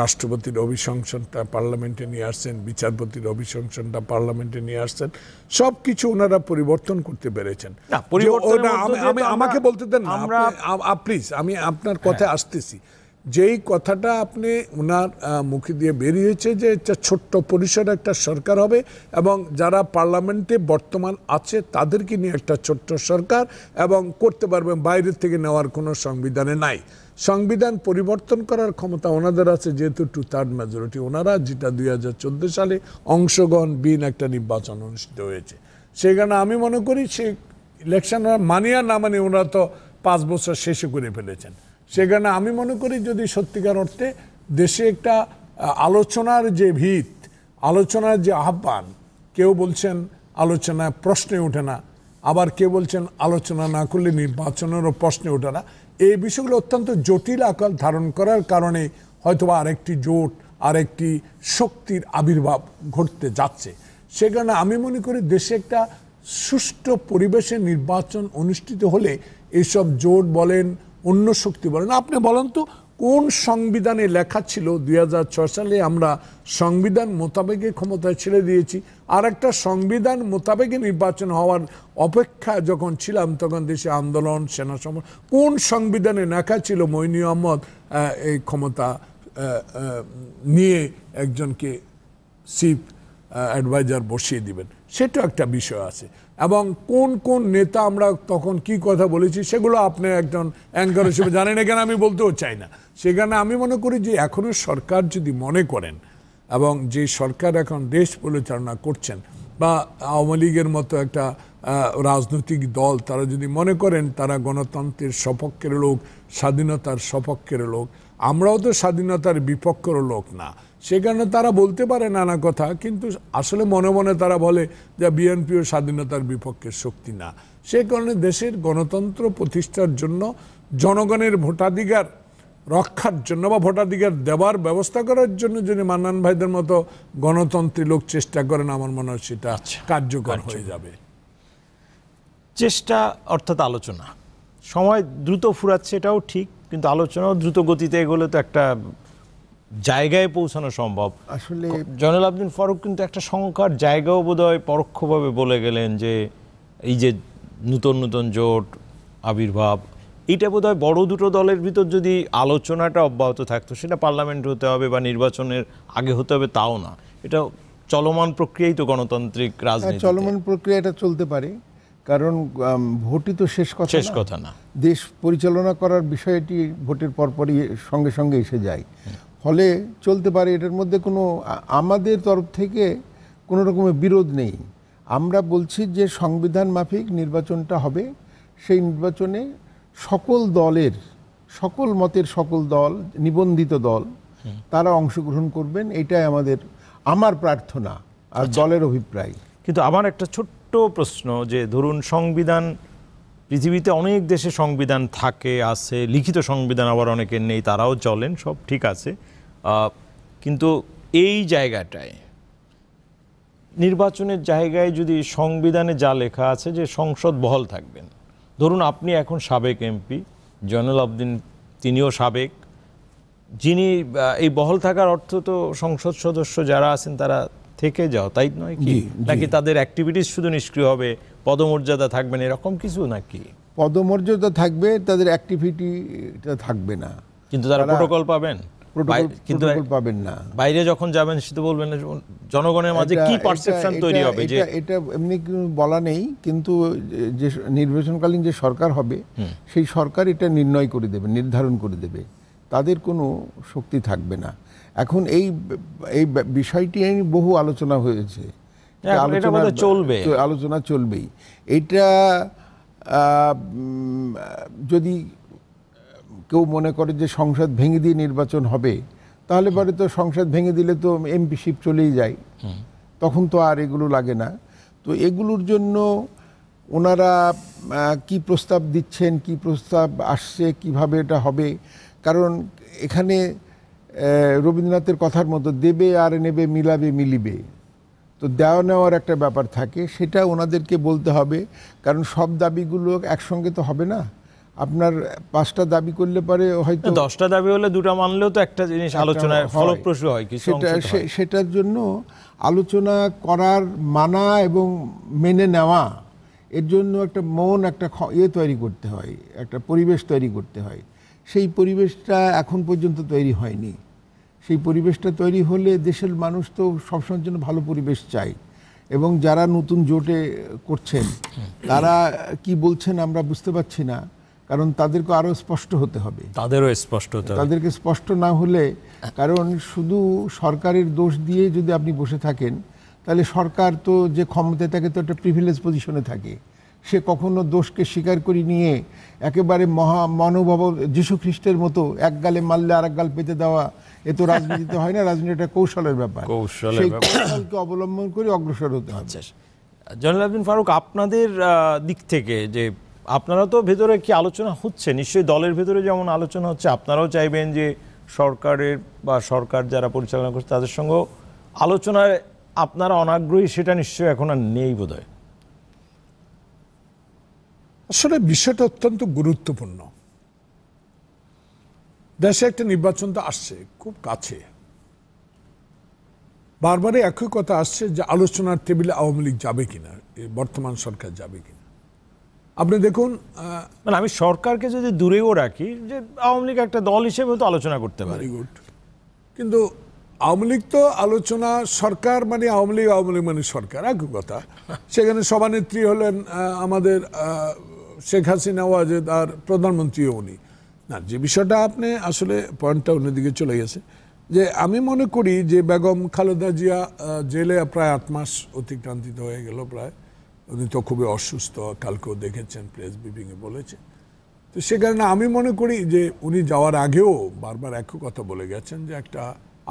রাষ্ট্রপতির অভিশংসনটা পার্লামেন্টে নিয়ে আসছেন বিচারপতির অভিশংসনটা পার্লামেন্টে নিয়ে আসছেন সব কিছু ওনারা পরিবর্তন করতে পেরেছেন আমাকে বলতে দেন প্লিজ আমি আপনার হ্যাঁ। কথা আসতেছি যেই কথাটা আপনি ওনার মুখে দিয়ে বেরিয়েছে যে একটা ছোট্ট পরিসরে একটা সরকার হবে এবং যারা পার্লামেন্টে বর্তমান আছে তাদেরকে নিয়ে একটা ছোট্ট সরকার এবং করতে পারবেন বাইরে থেকে নেওয়ার কোনো সংবিধানে নাই সংবিধান পরিবর্তন করার ক্ষমতা ওনাদের আছে যেহেতু টু থার্ড মেজরিটি ওনারা যেটা দুই সালে অংশগ্রহণ বিন একটা নির্বাচন অনুষ্ঠিত হয়েছে সেই কারণে আমি মনে করি সে ইলেকশন মানিয়া না মানে ওনারা তো পাঁচ বছর শেষে করে ফেলেছেন সেখানে আমি মনে করি যদি সত্যিকার অর্থে দেশে একটা আলোচনার যে ভিত আলোচনার যে আহ্বান কেউ বলছেন আলোচনা প্রশ্নে ওঠে না আবার কেউ বলছেন আলোচনা না করলে নির্বাচনেরও প্রশ্নে ওঠে না এই বিষয়গুলো অত্যন্ত জটিল আকার ধারণ করার কারণে হয়তোবা আরেকটি জোট আরেকটি শক্তির আবির্ভাব ঘটতে যাচ্ছে সে কারণে আমি মনে করি দেশে একটা সুষ্ঠু পরিবেশে নির্বাচন অনুষ্ঠিত হলে এসব জোট বলেন অন্য শক্তি বলেন আপনি বলেন তো কোন সংবিধানে লেখা ছিল দুই সালে আমরা সংবিধান মোতাবেকে ক্ষমতা ছেড়ে দিয়েছি আর একটা সংবিধান মোতাবেকে নির্বাচন হওয়ার অপেক্ষা যখন ছিলাম তখন দেশে আন্দোলন সেনা সম কোন সংবিধানে লেখা ছিল মইনি আহমদ এই ক্ষমতা নিয়ে একজনকে চিফ অ্যাডভাইজার বসিয়ে দিবেন সেটা একটা বিষয় আছে এবং কোন কোন নেতা আমরা তখন কি কথা বলেছি সেগুলো আপনি একজন অ্যাঙ্কার হিসেবে জানেন এখানে আমি বলতেও চাই না সেখানে আমি মনে করি যে এখনও সরকার যদি মনে করেন এবং যে সরকার এখন দেশ পরিচালনা করছেন বা আওয়ামী লীগের মতো একটা রাজনৈতিক দল তারা যদি মনে করেন তারা গণতন্ত্রের সপক্ষের লোক স্বাধীনতার সপক্ষের লোক আমরাও তো স্বাধীনতার বিপক্ষের লোক না সে কারণে তারা বলতে পারে নানা কথা কিন্তু আসলে মনে মনে তারা বলে যে বিএনপিও স্বাধীনতার বিপক্ষের শক্তি না সে কারণে দেশের গণতন্ত্র প্রতিষ্ঠার জন্য জনগণের ভোটাধিকার রক্ষার জন্য বা ভোটাধিকার দেওয়ার ব্যবস্থা করার জন্য যদি মান্নান ভাইদের মতো গণতন্ত্রী লোক চেষ্টা করেন আমার মনে হয় সেটা আচ্ছা, কার্যকর হয়ে যাবে চেষ্টা অর্থাৎ আলোচনা সময় দ্রুত ফুরাচ্ছে এটাও ঠিক কিন্তু আলোচনাও দ্রুত গতিতে এগোলে তো একটা জায়গায় পৌঁছানো সম্ভব আসলে জয়নাল আবদিন ফারুক কিন্তু একটা সংখ্যার জায়গাও বোধহয় পরোক্ষভাবে বলে গেলেন যে এই যে নূতন নূতন জোট আবির্ভাব এটা বোধ হয় বড় দুটো দলের ভিতর যদি আলোচনাটা অব্যাহত থাকতো সেটা পার্লামেন্ট হতে হবে বা নির্বাচনের আগে হতে হবে তাও না এটা চলমান প্রক্রিয়াই তো গণতান্ত্রিক হ্যাঁ, রাজনীতি চলমান প্রক্রিয়া এটা চলতে পারে কারণ ভোটই তো শেষ কথা শেষ কথা না দেশ পরিচালনা করার বিষয়টি ভোটের পরপরই সঙ্গে সঙ্গে এসে যায় হলে চলতে পারে এটার মধ্যে কোনো আমাদের তরফ থেকে কোনো রকমের বিরোধ নেই আমরা বলছি যে সংবিধান মাফিক নির্বাচনটা হবে সেই নির্বাচনে সকল দলের সকল মতের সকল দল নিবন্ধিত দল তারা অংশগ্রহণ করবেন এটাই আমাদের আমার প্রার্থনা আর আচ্ছা। দলের অভিপ্রায় কিন্তু আমার একটা ছোট্ট প্রশ্ন যে ধরুন সংবিধান পৃথিবীতে অনেক দেশে সংবিধান থাকে আছে লিখিত সংবিধান আবার অনেকের নেই তারাও চলেন সব ঠিক আছে কিন্তু এই জায়গাটায় নির্বাচনের জায়গায় যদি সংবিধানে যা লেখা আছে যে সংসদ বহল থাকবেন ধরুন আপনি এখন সাবেক এমপি জয়নাল আবদিন তিনিও সাবেক যিনি এই বহল থাকার অর্থ তো সংসদ সদস্য যারা আছেন তারা থেকে যাও তাই নয় কি নাকি তাদের অ্যাক্টিভিটিস শুধু নিষ্ক্রিয় হবে পদমর্যাদা থাকবে না এরকম কিছু নাকি পদমর্যাদা থাকবে তাদের অ্যাক্টিভিটিটা থাকবে না কিন্তু তারা প্রোটোকল পাবেন কিন্তু পাবেন না বাইরে যখন যাবেন সেটা বলবেন জনগণের মাঝে কি পারসেপশন তৈরি হবে যে এটা এমনি বলা নেই কিন্তু যে নির্বাচনকালীন যে সরকার হবে সেই সরকার এটা নির্ণয় করে দেবে নির্ধারণ করে দেবে তাদের কোনো শক্তি থাকবে না এখন এই এই বিষয়টি বহু আলোচনা হয়েছে আলোচনা চলবে আলোচনা চলবেই এটা যদি কেউ মনে করে যে সংসদ ভেঙে দিয়ে নির্বাচন হবে তাহলে পরে তো সংসদ ভেঙে দিলে তো এমপিশিপ চলেই যায় তখন তো আর এগুলো লাগে না তো এগুলোর জন্য ওনারা কি প্রস্তাব দিচ্ছেন কি প্রস্তাব আসছে কিভাবে এটা হবে কারণ এখানে রবীন্দ্রনাথের কথার মতো দেবে আর নেবে মিলাবে মিলিবে তো দেওয়া নেওয়ার একটা ব্যাপার থাকে সেটা ওনাদেরকে বলতে হবে কারণ সব দাবিগুলো একসঙ্গে তো হবে না আপনার পাঁচটা দাবি করলে পারে হয়তো দশটা দাবি হলে দুটো মানলেও তো একটা জিনিস আলোচনায় ফলপ্রসূ হয় কিছু সেটা সেটার জন্য আলোচনা করার মানা এবং মেনে নেওয়া এর জন্য একটা মন একটা ইয়ে তৈরি করতে হয় একটা পরিবেশ তৈরি করতে হয় সেই পরিবেশটা এখন পর্যন্ত তৈরি হয়নি সেই পরিবেশটা তৈরি হলে দেশের মানুষ তো সবসময়ের জন্য ভালো পরিবেশ চায় এবং যারা নতুন জোটে করছেন তারা কি বলছেন আমরা বুঝতে পারছি না কারণ তাদেরকে আরও স্পষ্ট হতে হবে তাদেরও স্পষ্ট হতে তাদেরকে স্পষ্ট না হলে কারণ শুধু সরকারের দোষ দিয়ে যদি আপনি বসে থাকেন তাহলে সরকার তো যে ক্ষমতায় থাকে তো একটা প্রিভিলেজ পজিশনে থাকে সে কখনো দোষকে স্বীকার করে নিয়ে একেবারে মহা মনোভাব যীশু খ্রিস্টের মতো এক গালে মারলে আর এক গাল পেতে দেওয়া এ তো রাজনীতিতে হয় না রাজনীতি একটা কৌশলের ব্যাপার সেই কৌশলকে অবলম্বন করে অগ্রসর হতে হবে আচ্ছা। জয়নাল ফারুক আপনাদের দিক থেকে যে আপনারা তো ভেতরে কি আলোচনা হচ্ছে নিশ্চয়ই দলের ভেতরে যেমন আলোচনা হচ্ছে আপনারাও চাইবেন যে সরকারের বা সরকার যারা পরিচালনা করছে তাদের সঙ্গে আলোচনার আপনারা অনাগ্রহী সেটা নিশ্চয়ই এখন আর নেই বোধ হয় আসলে বিষয়টা অত্যন্ত গুরুত্বপূর্ণ দেশে একটা নির্বাচন তো আসছে খুব কাছে বারবারই একই কথা আসছে যে আলোচনার টেবিলে আওয়ামী লীগ যাবে কিনা বর্তমান সরকার যাবে কিনা আপনি দেখুন মানে আমি সরকারকে যদি দূরেও রাখি যে আওয়ামী লীগ একটা দল হিসেবে তো আলোচনা করতে পারি গুড কিন্তু আওয়ামী লীগ তো আলোচনা সরকার মানে আওয়ামী লীগ আওয়ামী লীগ মানে সরকার এক কথা সেখানে সভানেত্রী হলেন আমাদের শেখ হাসিনা ওয়াজেদ আর প্রধানমন্ত্রীও উনি না যে বিষয়টা আপনি আসলে পয়েন্টটা অন্যদিকে চলে গেছে যে আমি মনে করি যে বেগম খালেদা জিয়া জেলে প্রায় আট মাস অতিক্রান্তিত হয়ে গেল প্রায় উনি তো খুবই অসুস্থ কালকেও দেখেছেন প্রেস ব্রিফিংয়ে বলেছেন তো সে কারণে আমি মনে করি যে উনি যাওয়ার আগেও বারবার এক কথা বলে গেছেন যে একটা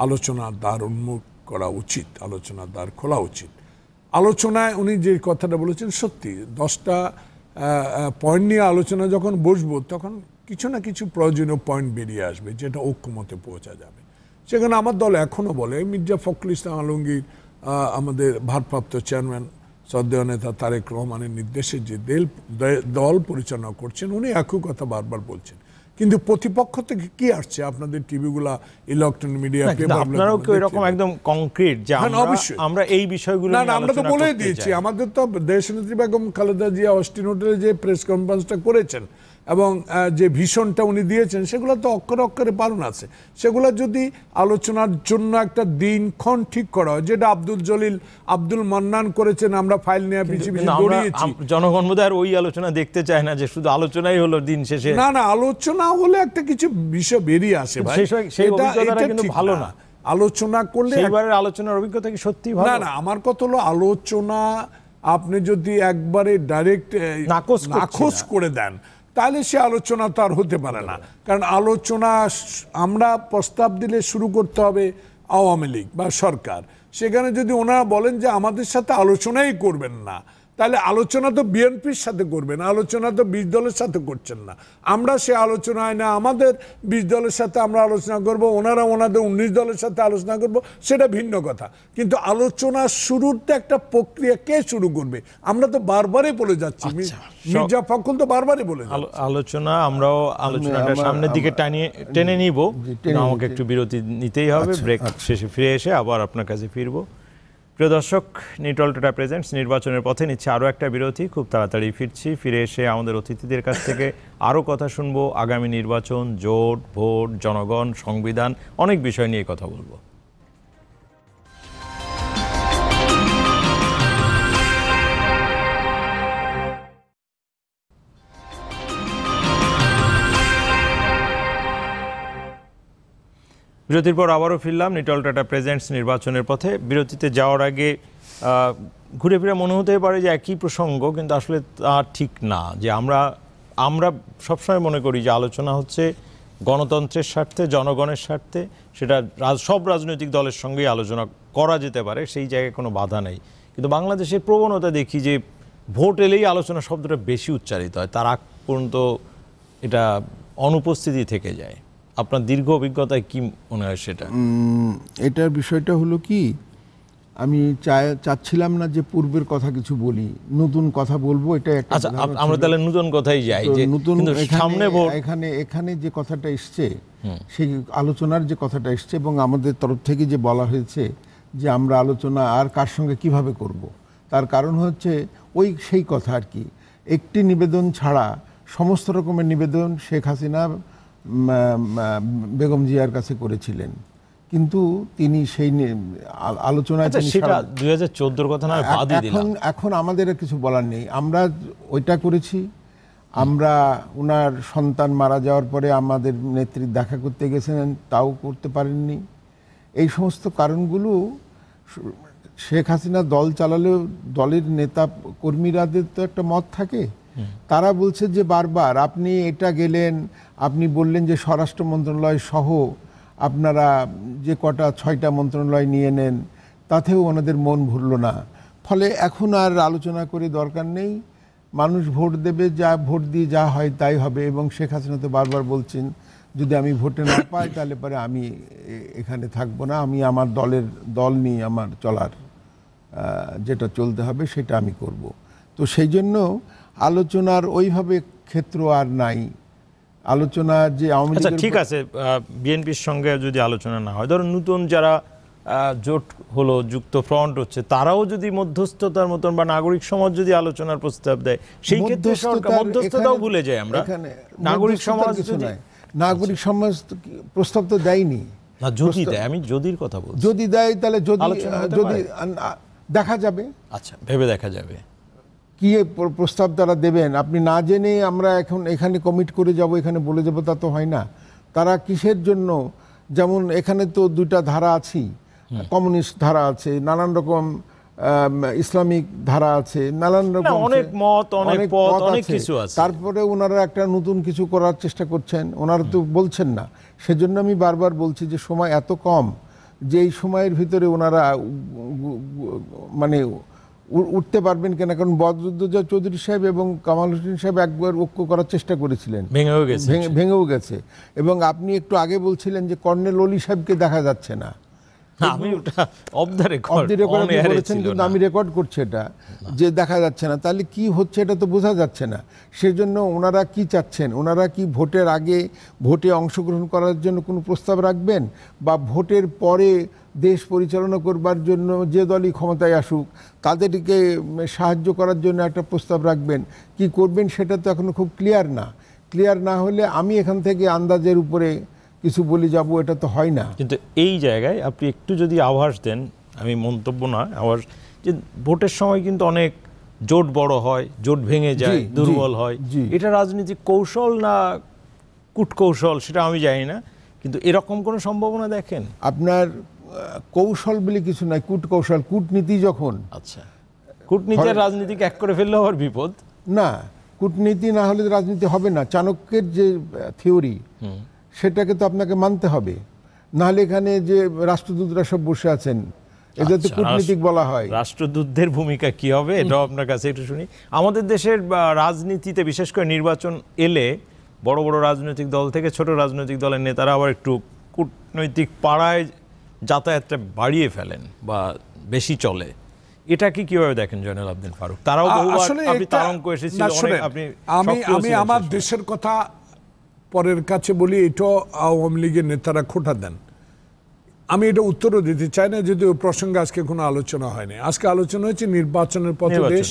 আলোচনার দ্বার উন্মুখ করা উচিত আলোচনার দ্বার খোলা উচিত আলোচনায় উনি যে কথাটা বলেছেন সত্যি দশটা পয়েন্ট নিয়ে আলোচনা যখন বসবো তখন কিছু না কিছু প্রয়োজনীয় পয়েন্ট বেরিয়ে আসবে যেটা ঐক্যমতে পৌঁছা যাবে সেখানে আমার দল এখনও বলে মির্জা ফখরুল ইসলাম আলমগীর আমাদের ভারপ্রাপ্ত চেয়ারম্যান সদ্দেহ নেতা তারেক রহমানের নির্দেশে যে দেল দল পরিচালনা করছেন উনি একই কথা বারবার বলছেন কিন্তু প্রতিপক্ষ থেকে কি আসছে আপনাদের টিভিগুলা ইলেকট্রনিক মিডিয়া এরকম একদম কংক্রিট যে হ্যাঁ, আমরা এই বিষয়গুলো না আমরা তো বলে দিয়েছি আমাদের তো দেশনেত্রী বেগম খালেদা জিয়া অস্টিন হোটেলে যে প্রেস কনফারেন্সটা করেছেন এবং যে ভীষণটা উনি দিয়েছেন সেগুলো তো অক্ষর অক্ষরে পালন আছে সেগুলো যদি আলোচনার জন্য একটা দিনক্ষণ ঠিক করা হয় যেটা আব্দুল জলিল আব্দুল মান্নান করেছেন আমরা ফাইল নিয়ে পিছিয়ে পিছিয়ে দৌড়িয়েছি জনগণ বোধ ওই আলোচনা দেখতে চায় না যে শুধু আলোচনাই হলো দিন শেষে না না আলোচনা হলে একটা কিছু বিষয় বেরিয়ে আসে ভাই সেটা কিন্তু ভালো না আলোচনা করলে এবারের আলোচনার অভিজ্ঞতা কি সত্যি ভালো না না আমার কথা হলো আলোচনা আপনি যদি একবারে ডাইরেক্ট নাকচ করে দেন তাহলে সে আলোচনা তো আর হতে পারে না কারণ আলোচনা আমরা প্রস্তাব দিলে শুরু করতে হবে আওয়ামী লীগ বা সরকার সেখানে যদি ওনারা বলেন যে আমাদের সাথে আলোচনাই করবেন না তাহলে আলোচনা তো বিএনপির সাথে করবেন আলোচনা তো বিশ দলের সাথে করছেন না আমরা সে আলোচনায় না আমাদের বিশ দলের সাথে আমরা আলোচনা করব ওনারা ওনাদের উনিশ দলের সাথে আলোচনা করব সেটা ভিন্ন কথা কিন্তু আলোচনা শুরুর তো একটা প্রক্রিয়া কে শুরু করবে আমরা তো বারবারই বলে যাচ্ছি আচ্ছা, মির্জা ফখল তো বারবারই বলে আলোচনা আমরাও আলোচনাটা সামনের দিকে টানিয়ে টেনে নিব আমাকে একটু বিরতি নিতেই হবে আচ্ছা, ব্রেক আচ্ছা। শেষে ফিরে এসে আবার আপনার কাছে ফিরবো প্রিয় দর্শক নিটল টোটা প্রেজেন্টস নির্বাচনের পথে নিচ্ছে আরও একটা বিরতি খুব তাড়াতাড়ি ফিরছি ফিরে এসে আমাদের অতিথিদের কাছ থেকে আরও কথা শুনবো আগামী নির্বাচন জোট ভোট জনগণ সংবিধান অনেক বিষয় নিয়ে কথা বলবো বিরতির পর আবারও ফিরলাম নিটল টাটা প্রেজেন্টস নির্বাচনের পথে বিরতিতে যাওয়ার আগে ঘুরে ফিরে মনে হতে পারে যে একই প্রসঙ্গ কিন্তু আসলে তা ঠিক না যে আমরা আমরা সবসময় মনে করি যে আলোচনা হচ্ছে গণতন্ত্রের স্বার্থে জনগণের স্বার্থে সেটা সব রাজনৈতিক দলের সঙ্গেই আলোচনা করা যেতে পারে সেই জায়গায় কোনো বাধা নেই কিন্তু বাংলাদেশের প্রবণতা দেখি যে ভোট এলেই আলোচনা শব্দটা বেশি উচ্চারিত হয় তার আগ পর্যন্ত এটা অনুপস্থিতি থেকে যায় আপনার দীর্ঘ অভিজ্ঞতায় কি মনে হয় সেটা এটার বিষয়টা হলো কি আমি চাচ্ছিলাম না যে পূর্বের কথা কিছু বলি নতুন কথা বলবো এটা একটা আচ্ছা, আমরা তাহলে নতুন কথাই যাই যে নতুন সামনে এখানে এখানে যে কথাটা এসছে সেই আলোচনার যে কথাটা এসছে এবং আমাদের তরফ থেকে যে বলা হয়েছে যে আমরা আলোচনা আর কার সঙ্গে কিভাবে করব। তার কারণ হচ্ছে ওই সেই কথা আর কি একটি নিবেদন ছাড়া সমস্ত রকমের নিবেদন শেখ হাসিনা বেগম জিয়ার কাছে করেছিলেন কিন্তু তিনি সেই আলোচনায় আচ্ছা, সেটা দুই হাজার চোদ্দোর কথা এখন এখন আমাদের কিছু বলার নেই আমরা ওইটা করেছি আমরা ওনার সন্তান মারা যাওয়ার পরে আমাদের নেত্রী দেখা করতে গেছেন তাও করতে পারেননি এই সমস্ত কারণগুলো শেখ হাসিনা দল চালালেও দলের নেতা কর্মীরাদের তো একটা মত থাকে তারা বলছে যে বারবার আপনি এটা গেলেন আপনি বললেন যে স্বরাষ্ট্র মন্ত্রণালয় সহ আপনারা যে কটা ছয়টা মন্ত্রণালয় নিয়ে নেন তাতেও ওনাদের মন ভুলল না ফলে এখন আর আলোচনা করে দরকার নেই মানুষ ভোট দেবে যা ভোট দিয়ে যা হয় তাই হবে এবং শেখ হাসিনা তো বারবার বলছেন যদি আমি ভোটে না পাই তাহলে পরে আমি এখানে থাকব না আমি আমার দলের দল নিয়ে আমার চলার যেটা চলতে হবে সেটা আমি করব তো সেই জন্য আলোচনার ওইভাবে ক্ষেত্র আর নাই আলোচনা যে আচ্ছা ঠিক আছে বিএনপির সঙ্গে যদি আলোচনা না হয় ধরো নতুন যারা জোট হলো যুক্ত ফ্রন্ট হচ্ছে তারাও যদি মধ্যস্থতার মতন বা নাগরিক সমাজ যদি আলোচনার প্রস্তাব দেয় সেই ক্ষেত্রে মধ্যস্থতাও ভুলে যাই আমরা নাগরিক সমাজ নাগরিক সমাজ প্রস্তাব তো দেয়নি না যদি দেয় আমি যদির কথা বলছি যদি দেয় তাহলে যদি যদি দেখা যাবে আচ্ছা ভেবে দেখা যাবে কি প্রস্তাব তারা দেবেন আপনি না জেনে আমরা এখন এখানে কমিট করে যাব এখানে বলে যাবো তা তো হয় না তারা কিসের জন্য যেমন এখানে তো দুইটা ধারা আছেই কমিউনিস্ট ধারা আছে নানান রকম ইসলামিক ধারা আছে নানান রকম অনেক মত অনেক পথ অনেক কিছু আছে তারপরে ওনারা একটা নতুন কিছু করার চেষ্টা করছেন ওনারা তো বলছেন না সেজন্য আমি বারবার বলছি যে সময় এত কম যে এই সময়ের ভিতরে ওনারা মানে উঠতে পারবেন কেন কারণ বদরুদ্দোজা চৌধুরী সাহেব এবং কামাল হোসেন সাহেব একবার ঐক্য করার চেষ্টা করেছিলেন ভেঙেও গেছে ভেঙেও গেছে এবং আপনি একটু আগে বলছিলেন যে কর্নেল অলি সাহেবকে দেখা যাচ্ছে না হ্যাঁ, আমি ওটা অফ রেকর্ড আমি রেকর্ড করছি এটা যে দেখা যাচ্ছে না তাহলে কি হচ্ছে এটা তো বোঝা যাচ্ছে না সেজন্য ওনারা কি চাচ্ছেন ওনারা কি ভোটের আগে ভোটে অংশগ্রহণ করার জন্য কোনো প্রস্তাব রাখবেন বা ভোটের পরে দেশ পরিচালনা করবার জন্য যে দলই ক্ষমতায় আসুক তাদেরকে সাহায্য করার জন্য একটা প্রস্তাব রাখবেন কি করবেন সেটা তো এখনও খুব ক্লিয়ার না ক্লিয়ার না হলে আমি এখান থেকে আন্দাজের উপরে কিছু বলে যাব এটা তো হয় না কিন্তু এই জায়গায় আপনি একটু যদি আভাস দেন আমি মন্তব্য না আভাস যে ভোটের সময় কিন্তু অনেক জোট বড় হয় জোট ভেঙে যায় দুর্বল হয় এটা রাজনীতি কৌশল না কূটকৌশল সেটা আমি জানি না কিন্তু এরকম কোনো সম্ভাবনা দেখেন আপনার কৌশল বলে কিছু নাই কূটকৌশল কূটনীতি যখন আচ্ছা কূটনীতি আর রাজনীতিকে এক করে ফেললে হওয়ার বিপদ না কূটনীতি না হলে রাজনীতি হবে না চাণক্যের যে থিওরি সেটাকে তো আপনাকে মানতে হবে নাহলে এখানে যে রাষ্ট্রদূতরা সব বসে আছেন এদের তো আচ্ছা, কূটনীতিক বলা হয় রাষ্ট্রদূতদের ভূমিকা কি হবে এটাও আপনার কাছে একটু শুনি আমাদের দেশের রাজনীতিতে বিশেষ করে নির্বাচন এলে বড় বড় রাজনৈতিক দল থেকে ছোট রাজনৈতিক দলের নেতারা আবার একটু কূটনৈতিক পাড়ায় যাতায়াতটা বাড়িয়ে ফেলেন বা বেশি চলে এটা কি কিভাবে দেখেন জয়নাল আবদিন ফারুক তারাও বহুবার আমি আমি আমার দেশের কথা পরের কাছে বলি এটা আওয়ামী লীগের নেতারা খোটা দেন আমি এটা উত্তরও দিতে চাই না যদি ওই প্রসঙ্গে আজকে কোনো আলোচনা হয়নি আজকে আলোচনা হয়েছে নির্বাচনের পথে দেশ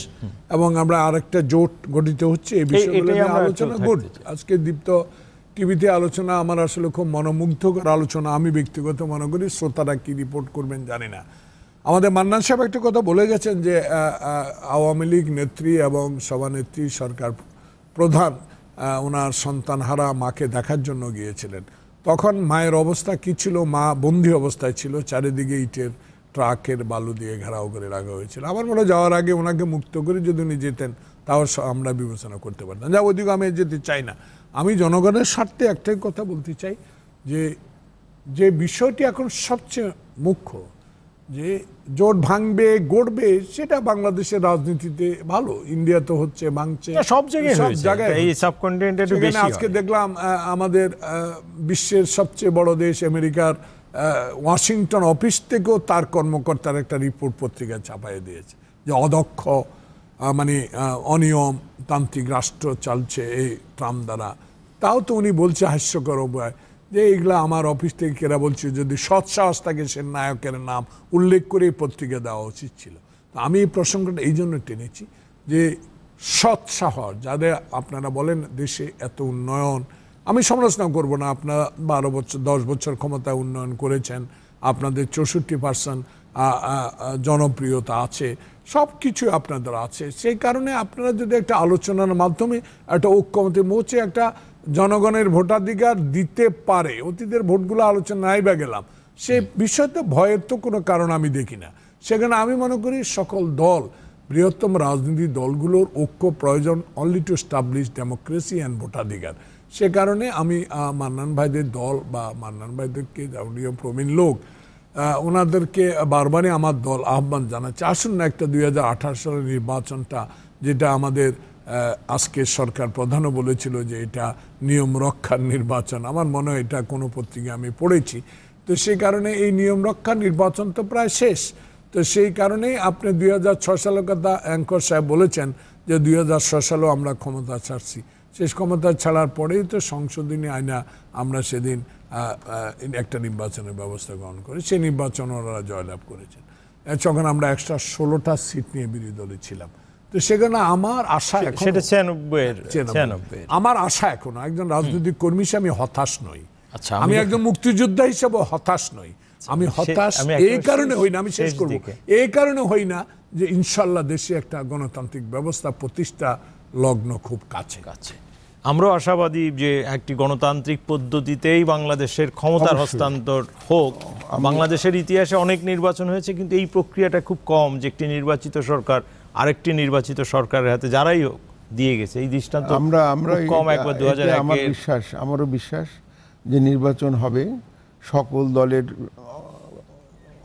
এবং আমরা আর একটা জোট গঠিত হচ্ছে এই বিষয়গুলো আলোচনা গুড আজকে দীপ্ত টিভিতে আলোচনা আমার আসলে খুব মনোমুগ্ধকর আলোচনা আমি ব্যক্তিগত মনে করি শ্রোতারা কি রিপোর্ট করবেন জানি না আমাদের মান্নান সাহেব একটা কথা বলে গেছেন যে আওয়ামী লীগ নেত্রী এবং সভানেত্রী সরকার প্রধান ওনার সন্তানহারা মাকে দেখার জন্য গিয়েছিলেন তখন মায়ের অবস্থা কী ছিল মা বন্দি অবস্থায় ছিল চারিদিকে ইটের ট্রাকের বালু দিয়ে ঘেরাও করে রাখা হয়েছিল আমার মনে যাওয়ার আগে ওনাকে মুক্ত করে যদি উনি যেতেন তাও আমরা বিবেচনা করতে পারতাম যা ওদিকে আমি যেতে চাই না আমি জনগণের স্বার্থে একটাই কথা বলতে চাই যে যে বিষয়টি এখন সবচেয়ে মুখ্য যে জোট ভাঙবে গড়বে সেটা বাংলাদেশের রাজনীতিতে ভালো ইন্ডিয়া তো হচ্ছে ভাঙছে সব জায়গায় আজকে দেখলাম আমাদের বিশ্বের সবচেয়ে বড় দেশ আমেরিকার ওয়াশিংটন অফিস থেকেও তার কর্মকর্তার একটা রিপোর্ট পত্রিকা ছাপাই দিয়েছে যে অদক্ষ মানে অনিয়ম তান্ত্রিক রাষ্ট্র চলছে এই ট্রাম্প দ্বারা তাও তো উনি বলছে হাস্যকর উপায় যে এইগুলো আমার অফিস থেকে কেরা বলছে যদি সৎসাহস থাকে সে নায়কের নাম উল্লেখ করে পত্রিকা দেওয়া উচিত ছিল তো আমি এই প্রসঙ্গটা এই জন্য টেনেছি যে সৎসাহস যাদের আপনারা বলেন দেশে এত উন্নয়ন আমি সমালোচনা করব না আপনারা বারো বছর দশ বছর ক্ষমতায় উন্নয়ন করেছেন আপনাদের চৌষট্টি পার্সেন্ট জনপ্রিয়তা আছে সব কিছু আপনাদের আছে সেই কারণে আপনারা যদি একটা আলোচনার মাধ্যমে একটা ঐক্যমতি মোচে একটা জনগণের ভোটাধিকার দিতে পারে অতীতের ভোটগুলো আলোচনায় বা গেলাম সে বিষয়তে ভয়ের তো কোনো কারণ আমি দেখি না সেখানে আমি মনে করি সকল দল বৃহত্তম রাজনীতি দলগুলোর ঐক্য প্রয়োজন only to establish democracy and ভোটাধিকার সে কারণে আমি মান্নান ভাইদের দল বা মান্নান ভাইদেরকে যাবনীয় প্রবীণ লোক ওনাদেরকে বারবারই আমার দল আহ্বান জানাচ্ছে আসুন না একটা দুই সালের নির্বাচনটা যেটা আমাদের আজকে সরকার প্রধানও বলেছিল যে এটা নিয়ম রক্ষার নির্বাচন আমার মনে হয় এটা কোনো পত্রিকায় আমি পড়েছি তো সেই কারণে এই নিয়ম রক্ষা নির্বাচন তো প্রায় শেষ তো সেই কারণেই আপনি দুই হাজার ছ সালে কথা অ্যাঙ্কর সাহেব বলেছেন যে দুই হাজার ছ সালেও আমরা ক্ষমতা ছাড়ছি শেষ ক্ষমতা ছাড়ার পরেই তো সংশোধনী আইনা আমরা সেদিন একটা নির্বাচনের ব্যবস্থা গ্রহণ করি সেই নির্বাচন ওনারা জয়লাভ করেছেন যখন আমরা একশো ষোলোটা সিট নিয়ে বিরোধী দলে ছিলাম তো সেখানে আমার আশা সেটা ছিয়ানব্বই হ্যাঁ, আমার আশা এখনো একজন রাজনৈতিক কর্মী হিসেবে আমি হতাশ নই আচ্ছা আমি একজন মুক্তিযোদ্ধা হিসেবে হতাশ নই আচ্ছা, আমি হতাশ এই কারণে হই না আমি শেষ করব এই কারণে হই না যে ইনশাল্লাহ দেশে একটা গণতান্ত্রিক ব্যবস্থা প্রতিষ্ঠা লগ্ন খুব কাছে কাছে আমরাও আশাবাদী যে একটি গণতান্ত্রিক পদ্ধতিতেই বাংলাদেশের ক্ষমতার হস্তান্তর হোক বাংলাদেশের ইতিহাসে অনেক নির্বাচন হয়েছে কিন্তু এই প্রক্রিয়াটা খুব কম যে একটি নির্বাচিত সরকার আরেকটি নির্বাচিত সরকারের হাতে যারাই হোক দিয়ে গেছে এই দৃষ্টান্ত আমরা আমরা কম একবার দু আমার বিশ্বাস আমারও বিশ্বাস যে নির্বাচন হবে সকল দলের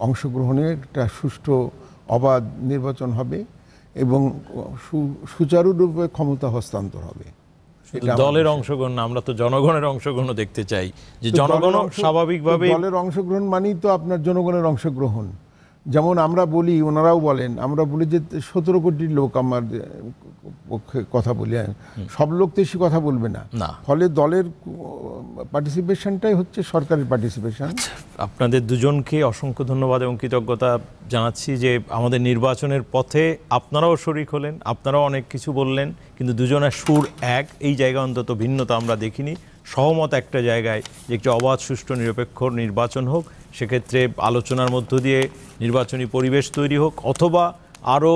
অংশগ্রহণে একটা সুষ্ঠু অবাধ নির্বাচন হবে এবং সুচারুরূপে ক্ষমতা হস্তান্তর হবে দলের অংশগ্রহণ আমরা তো জনগণের অংশগ্রহণ দেখতে চাই যে জনগণ স্বাভাবিকভাবে দলের অংশগ্রহণ মানেই তো আপনার জনগণের অংশগ্রহণ যেমন আমরা বলি ওনারাও বলেন আমরা বলি যে সতেরো কোটি লোক আমার পক্ষে কথা বলি হ্যাঁ। সব লোক তো কথা বলবে না ফলে দলের পার্টিসিপেশনটাই হচ্ছে সরকারের পার্টিসিপেশন আচ্ছা, আপনাদের দুজনকে অসংখ্য ধন্যবাদ এবং কৃতজ্ঞতা জানাচ্ছি যে আমাদের নির্বাচনের পথে আপনারাও শরিক হলেন আপনারাও অনেক কিছু বললেন কিন্তু দুজনের সুর এক এই জায়গা অন্তত ভিন্নতা আমরা দেখিনি সহমত একটা জায়গায় যে একটি অবাধ সুষ্ঠু নিরপেক্ষ নির্বাচন হোক সেক্ষেত্রে আলোচনার মধ্য দিয়ে নির্বাচনী পরিবেশ তৈরি হোক অথবা আরও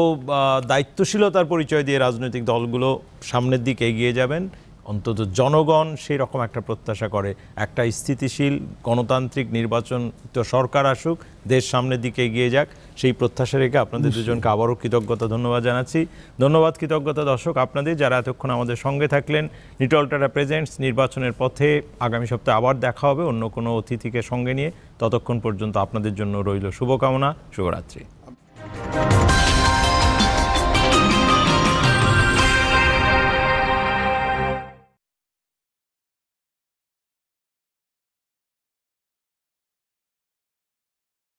দায়িত্বশীলতার পরিচয় দিয়ে রাজনৈতিক দলগুলো সামনের দিকে এগিয়ে যাবেন অন্তত জনগণ সেই রকম একটা প্রত্যাশা করে একটা স্থিতিশীল গণতান্ত্রিক নির্বাচন তো সরকার আসুক দেশ সামনের দিকে এগিয়ে যাক সেই প্রত্যাশা রেখে আপনাদের দুজনকে আবারও কৃতজ্ঞতা ধন্যবাদ জানাচ্ছি ধন্যবাদ কৃতজ্ঞতা দর্শক আপনাদের যারা এতক্ষণ আমাদের সঙ্গে থাকলেন নিটলটাটা প্রেজেন্টস নির্বাচনের পথে আগামী সপ্তাহে আবার দেখা হবে অন্য কোনো অতিথিকে সঙ্গে নিয়ে ততক্ষণ পর্যন্ত আপনাদের জন্য রইল শুভকামনা শুভরাত্রি